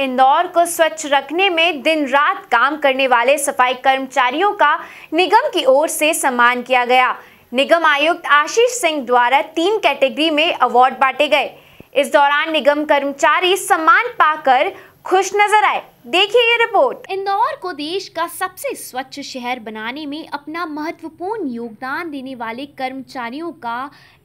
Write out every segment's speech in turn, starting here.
इंदौर को स्वच्छ रखने में दिन रात काम करने वाले सफाई कर्मचारियों का निगम की ओर से सम्मान किया गया निगम आयुक्त आशीष सिंह द्वारा तीन कैटेगरी में अवार्ड बांटे गए इस दौरान निगम कर्मचारी सम्मान पाकर खुश नजर आए देखिए ये रिपोर्ट इंदौर को देश का सबसे स्वच्छ शहर बनाने में अपना महत्वपूर्ण योगदान देने वाले कर्मचारियों का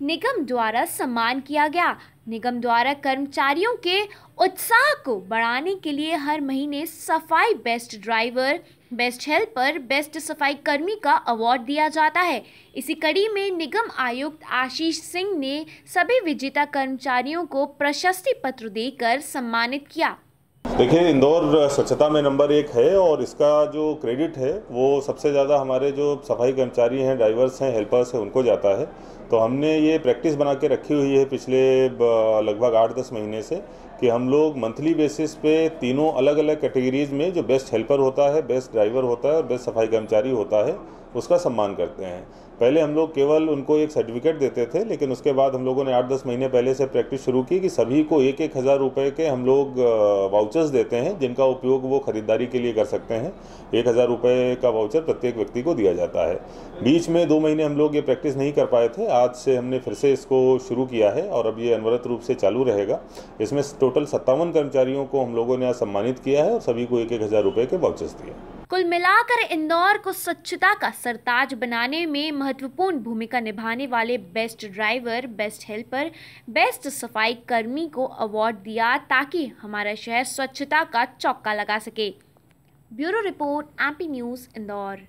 निगम द्वारा सम्मान किया गया निगम द्वारा कर्मचारियों के उत्साह को बढ़ाने के लिए हर महीने सफाई best driver best helper best सफाई कर्मी का अवार्ड दिया जाता है इसी कड़ी में निगम आयुक्त आशीष सिंह ने सभी विजेता कर्मचारियों को प्रशस्ति पत्र देकर सम्मानित किया देखिए इंदौर स्वच्छता में नंबर एक है और इसका जो क्रेडिट है वो सबसे ज़्यादा हमारे जो सफाई कर्मचारी हैं ड्राइवर्स हैं हेल्पर्स हैं उनको जाता है तो हमने ये प्रैक्टिस बना के रखी हुई है पिछले लगभग आठ दस महीने से कि हम लोग मंथली बेसिस पे तीनों अलग अलग कैटेगरीज में जो बेस्ट हेल्पर होता है बेस्ट ड्राइवर होता है और बेस्ट सफाई कर्मचारी होता है उसका सम्मान करते हैं पहले हम लोग केवल उनको एक सर्टिफिकेट देते थे लेकिन उसके बाद हम लोगों ने आठ दस महीने पहले से प्रैक्टिस शुरू की कि सभी को एक एक हज़ार रुपये के हम लोग वाउचर्स देते हैं जिनका उपयोग वो ख़रीदारी के लिए कर सकते हैं एक हज़ार रुपये का वाउचर प्रत्येक व्यक्ति को दिया जाता है बीच में दो महीने हम लोग ये प्रैक्टिस नहीं कर पाए थे आज से हमने फिर से इसको शुरू किया है और अब ये अनवरत रूप से चालू रहेगा इसमें टोटल सत्तावन कर्मचारियों को हम लोगों ने आज सम्मानित किया है और सभी को एक एक हज़ार रुपये के वाउचर्स दिए कुल मिलाकर इंदौर को स्वच्छता का सरताज बनाने में महत्वपूर्ण भूमिका निभाने वाले best driver best helper best सफाई कर्मी को अवार्ड दिया ताकि हमारा शहर स्वच्छता का चौका लगा सके bureau report MP news Indore